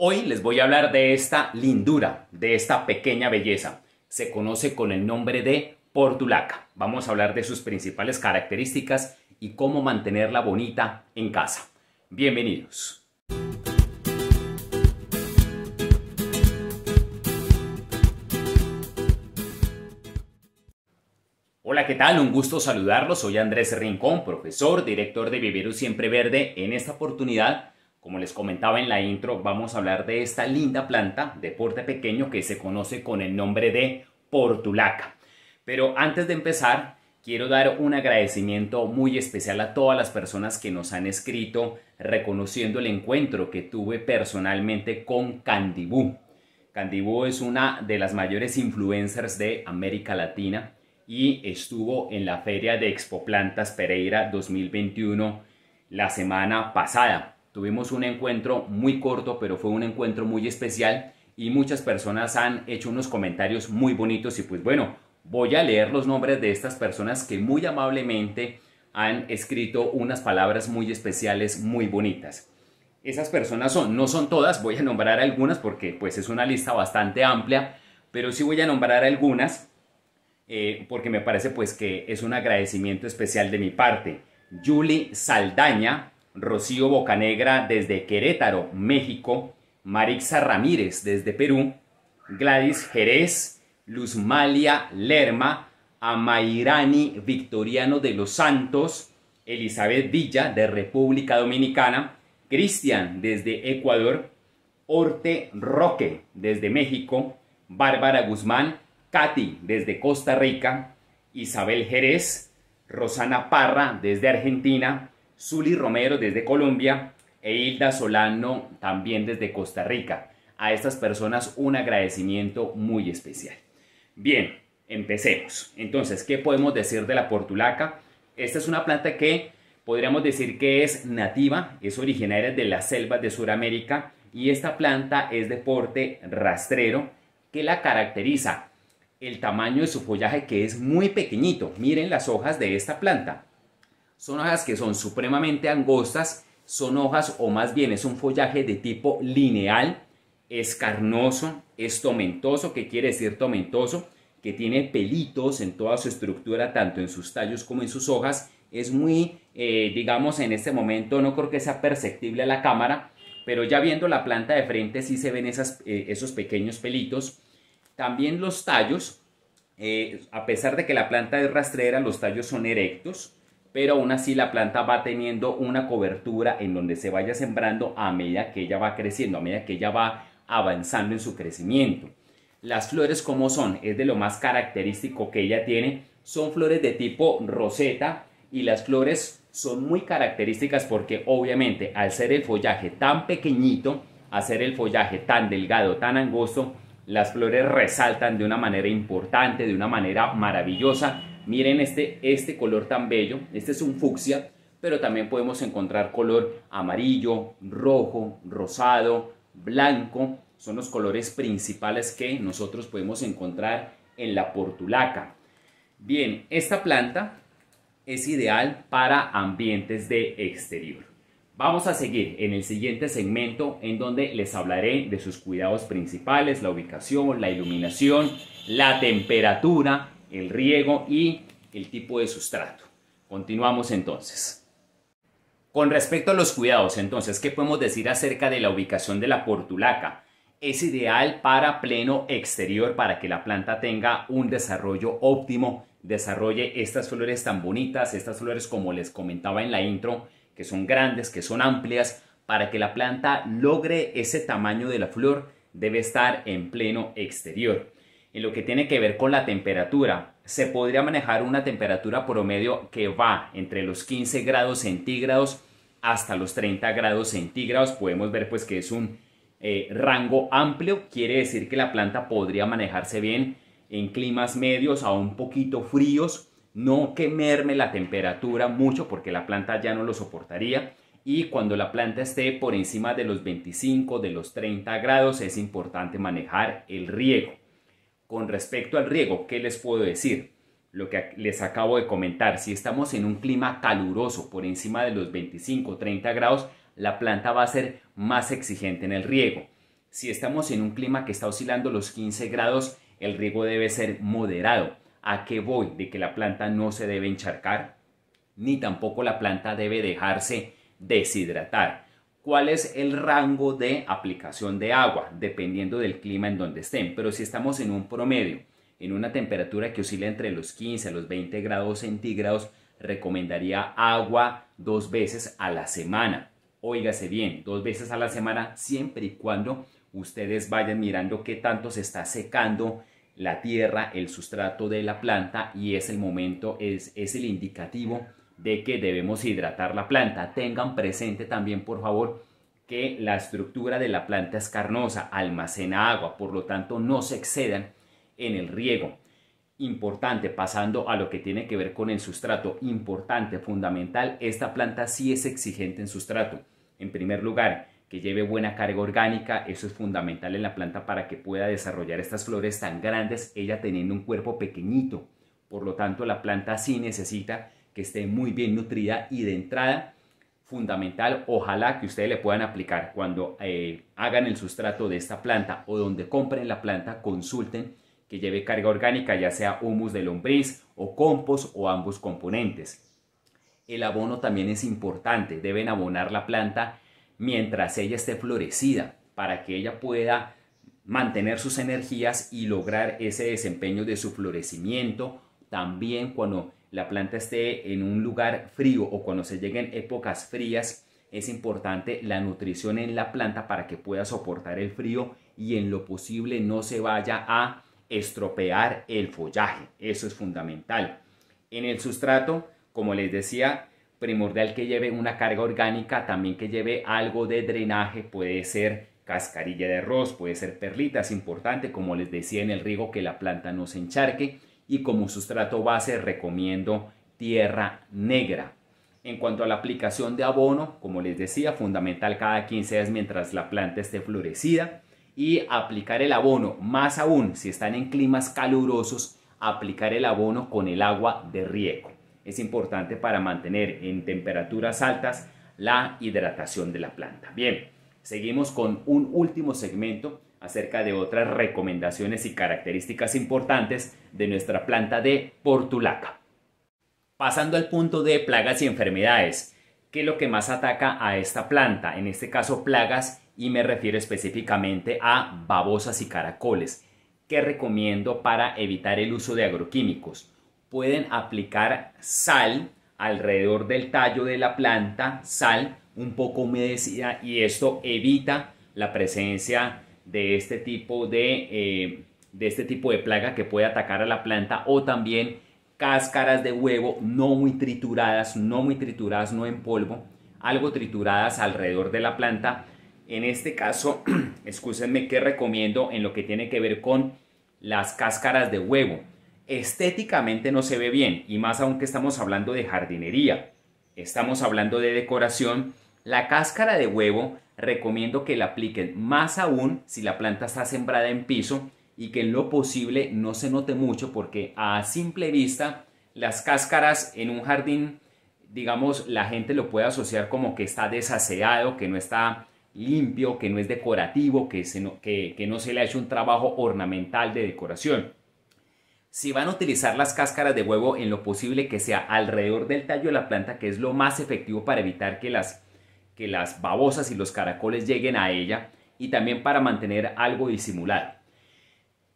Hoy les voy a hablar de esta lindura, de esta pequeña belleza. Se conoce con el nombre de portulaca. Vamos a hablar de sus principales características y cómo mantenerla bonita en casa. Bienvenidos. Hola, ¿qué tal? Un gusto saludarlos. Soy Andrés Rincón, profesor, director de Vivero Siempre Verde. En esta oportunidad como les comentaba en la intro, vamos a hablar de esta linda planta de porte pequeño que se conoce con el nombre de portulaca. Pero antes de empezar, quiero dar un agradecimiento muy especial a todas las personas que nos han escrito reconociendo el encuentro que tuve personalmente con Candibú. Candibú es una de las mayores influencers de América Latina y estuvo en la feria de Expo Plantas Pereira 2021 la semana pasada. Tuvimos un encuentro muy corto, pero fue un encuentro muy especial y muchas personas han hecho unos comentarios muy bonitos y pues bueno, voy a leer los nombres de estas personas que muy amablemente han escrito unas palabras muy especiales, muy bonitas. Esas personas son, no son todas, voy a nombrar algunas porque pues es una lista bastante amplia, pero sí voy a nombrar algunas eh, porque me parece pues que es un agradecimiento especial de mi parte. Julie Saldaña, Rocío Bocanegra desde Querétaro, México, Marixa Ramírez desde Perú, Gladys Jerez, Luzmalia Lerma, Amairani Victoriano de los Santos, Elizabeth Villa de República Dominicana, Cristian desde Ecuador, Orte Roque desde México, Bárbara Guzmán, Katy desde Costa Rica, Isabel Jerez, Rosana Parra desde Argentina, Suli Romero desde Colombia e Hilda Solano también desde Costa Rica. A estas personas un agradecimiento muy especial. Bien, empecemos. Entonces, ¿qué podemos decir de la portulaca? Esta es una planta que podríamos decir que es nativa, es originaria de las selvas de Sudamérica y esta planta es de porte rastrero que la caracteriza el tamaño de su follaje que es muy pequeñito. Miren las hojas de esta planta. Son hojas que son supremamente angostas, son hojas o más bien es un follaje de tipo lineal, escarnoso, tomentoso, que quiere decir tomentoso, que tiene pelitos en toda su estructura, tanto en sus tallos como en sus hojas. Es muy, eh, digamos, en este momento no creo que sea perceptible a la cámara, pero ya viendo la planta de frente sí se ven eh, esos pequeños pelitos. También los tallos, eh, a pesar de que la planta es rastrera, los tallos son erectos, pero aún así la planta va teniendo una cobertura en donde se vaya sembrando a medida que ella va creciendo, a medida que ella va avanzando en su crecimiento. Las flores como son, es de lo más característico que ella tiene, son flores de tipo roseta y las flores son muy características porque obviamente al ser el follaje tan pequeñito, al ser el follaje tan delgado, tan angosto, las flores resaltan de una manera importante, de una manera maravillosa Miren este, este color tan bello, este es un fucsia, pero también podemos encontrar color amarillo, rojo, rosado, blanco. Son los colores principales que nosotros podemos encontrar en la portulaca. Bien, esta planta es ideal para ambientes de exterior. Vamos a seguir en el siguiente segmento en donde les hablaré de sus cuidados principales, la ubicación, la iluminación, la temperatura, el riego y el tipo de sustrato. Continuamos entonces. Con respecto a los cuidados, entonces, ¿qué podemos decir acerca de la ubicación de la portulaca? Es ideal para pleno exterior para que la planta tenga un desarrollo óptimo, desarrolle estas flores tan bonitas, estas flores como les comentaba en la intro, que son grandes, que son amplias, para que la planta logre ese tamaño de la flor debe estar en pleno exterior en lo que tiene que ver con la temperatura, se podría manejar una temperatura promedio que va entre los 15 grados centígrados hasta los 30 grados centígrados. Podemos ver pues que es un eh, rango amplio, quiere decir que la planta podría manejarse bien en climas medios a un poquito fríos, no quemarme la temperatura mucho porque la planta ya no lo soportaría. Y cuando la planta esté por encima de los 25, de los 30 grados, es importante manejar el riego con respecto al riego, ¿qué les puedo decir? Lo que les acabo de comentar, si estamos en un clima caluroso por encima de los 25 30 grados, la planta va a ser más exigente en el riego. Si estamos en un clima que está oscilando los 15 grados, el riego debe ser moderado. ¿A qué voy? De que la planta no se debe encharcar, ni tampoco la planta debe dejarse deshidratar cuál es el rango de aplicación de agua, dependiendo del clima en donde estén. Pero si estamos en un promedio, en una temperatura que oscila entre los 15 a los 20 grados centígrados, recomendaría agua dos veces a la semana. Óigase bien, dos veces a la semana, siempre y cuando ustedes vayan mirando qué tanto se está secando la tierra, el sustrato de la planta y es el momento, es, es el indicativo de que debemos hidratar la planta. Tengan presente también, por favor, que la estructura de la planta es carnosa, almacena agua, por lo tanto no se excedan en el riego. Importante, pasando a lo que tiene que ver con el sustrato, importante, fundamental, esta planta sí es exigente en sustrato. En primer lugar, que lleve buena carga orgánica, eso es fundamental en la planta para que pueda desarrollar estas flores tan grandes, ella teniendo un cuerpo pequeñito. Por lo tanto, la planta sí necesita que esté muy bien nutrida y de entrada fundamental, ojalá que ustedes le puedan aplicar cuando eh, hagan el sustrato de esta planta o donde compren la planta, consulten que lleve carga orgánica, ya sea humus de lombriz o compost o ambos componentes. El abono también es importante, deben abonar la planta mientras ella esté florecida para que ella pueda mantener sus energías y lograr ese desempeño de su florecimiento. También cuando la planta esté en un lugar frío o cuando se lleguen épocas frías, es importante la nutrición en la planta para que pueda soportar el frío y en lo posible no se vaya a estropear el follaje. Eso es fundamental. En el sustrato, como les decía, primordial que lleve una carga orgánica, también que lleve algo de drenaje, puede ser cascarilla de arroz, puede ser perlita, es importante, como les decía en el riego, que la planta no se encharque y como sustrato base recomiendo tierra negra. En cuanto a la aplicación de abono, como les decía, fundamental cada 15 días mientras la planta esté florecida y aplicar el abono, más aún si están en climas calurosos, aplicar el abono con el agua de riego. Es importante para mantener en temperaturas altas la hidratación de la planta. Bien, seguimos con un último segmento acerca de otras recomendaciones y características importantes de nuestra planta de portulaca. Pasando al punto de plagas y enfermedades, ¿qué es lo que más ataca a esta planta? En este caso plagas y me refiero específicamente a babosas y caracoles. ¿Qué recomiendo para evitar el uso de agroquímicos? Pueden aplicar sal alrededor del tallo de la planta, sal un poco humedecida y esto evita la presencia de este tipo de, eh, de, este tipo de plaga que puede atacar a la planta o también cáscaras de huevo no muy trituradas, no muy trituradas, no en polvo, algo trituradas alrededor de la planta. En este caso, excúsenme que recomiendo en lo que tiene que ver con las cáscaras de huevo. Estéticamente no se ve bien y más aunque estamos hablando de jardinería, estamos hablando de decoración. La cáscara de huevo recomiendo que la apliquen más aún si la planta está sembrada en piso y que en lo posible no se note mucho porque a simple vista las cáscaras en un jardín, digamos, la gente lo puede asociar como que está desaseado, que no está limpio, que no es decorativo, que, no se le ha hecho un trabajo ornamental de decoración. Si van a utilizar las cáscaras de huevo en lo posible que sea alrededor del tallo de la planta, que es lo más efectivo para evitar que las que las babosas y los caracoles lleguen a ella y también para mantener algo disimulado.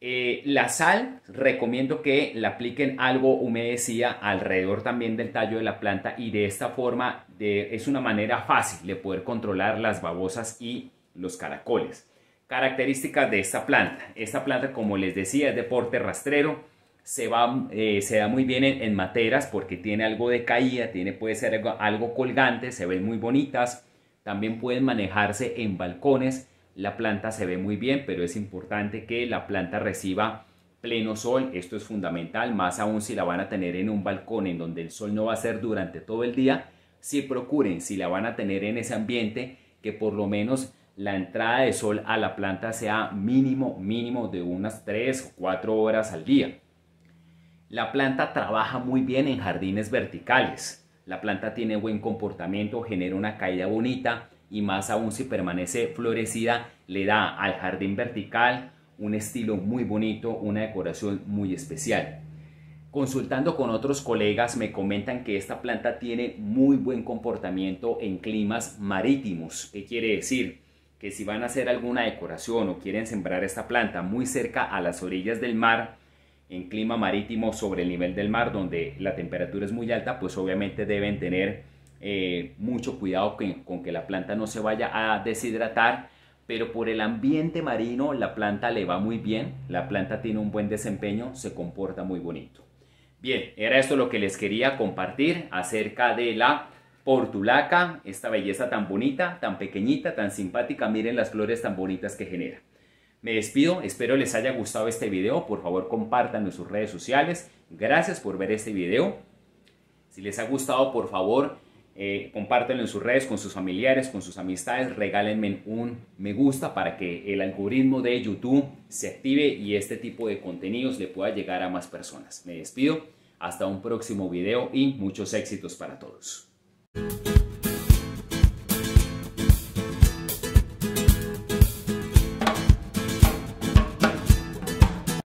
Eh, la sal recomiendo que la apliquen algo humedecida alrededor también del tallo de la planta y de esta forma es una manera fácil de poder controlar las babosas y los caracoles. Características de esta planta. Esta planta como les decía es de porte rastrero. Se, va, eh, se da muy bien en, materas porque tiene algo de caída, tiene, puede ser algo, algo colgante, se ven muy bonitas también pueden manejarse en balcones. La planta se ve muy bien, pero es importante que la planta reciba pleno sol. Esto es fundamental, más aún si la van a tener en un balcón en donde el sol no va a ser durante todo el día. Si procuren, si la van a tener en ese ambiente, que por lo menos la entrada de sol a la planta sea mínimo, mínimo de unas 3 o 4 horas al día. La planta trabaja muy bien en jardines verticales la planta tiene buen comportamiento, genera una caída bonita y más aún si permanece florecida, le da al jardín vertical un estilo muy bonito, una decoración muy especial. Consultando con otros colegas me comentan que esta planta tiene muy buen comportamiento en climas marítimos. ¿Qué quiere decir? Que si van a hacer alguna decoración o quieren sembrar esta planta muy cerca a las orillas del mar, en clima marítimo sobre el nivel del mar, donde la temperatura es muy alta, pues obviamente deben tener eh, mucho cuidado con, con que la planta no se vaya a deshidratar, pero por el ambiente marino la planta le va muy bien, la planta tiene un buen desempeño, se comporta muy bonito. Bien, era esto lo que les quería compartir acerca de la portulaca, esta belleza tan bonita, tan pequeñita, tan simpática, miren las flores tan bonitas que genera. Me despido, espero les haya gustado este video, por favor compártanlo en sus redes sociales, gracias por ver este video. Si les ha gustado, por favor, eh, compártanlo en sus redes, con sus familiares, con sus amistades, regálenme un me gusta para que el algoritmo de YouTube se active y este tipo de contenidos le pueda llegar a más personas. Me despido, hasta un próximo video y muchos éxitos para todos.